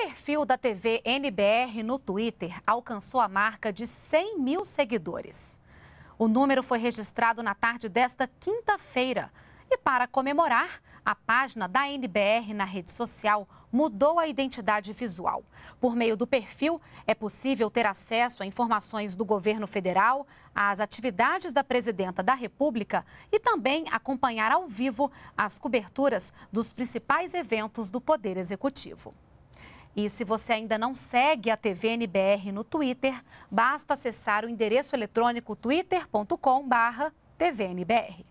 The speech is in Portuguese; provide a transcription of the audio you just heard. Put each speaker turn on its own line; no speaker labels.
perfil da TV NBR no Twitter alcançou a marca de 100 mil seguidores. O número foi registrado na tarde desta quinta-feira. E para comemorar, a página da NBR na rede social mudou a identidade visual. Por meio do perfil, é possível ter acesso a informações do governo federal, às atividades da presidenta da República e também acompanhar ao vivo as coberturas dos principais eventos do Poder Executivo. E se você ainda não segue a TVNBR no Twitter, basta acessar o endereço eletrônico twitter.com/tvnbr.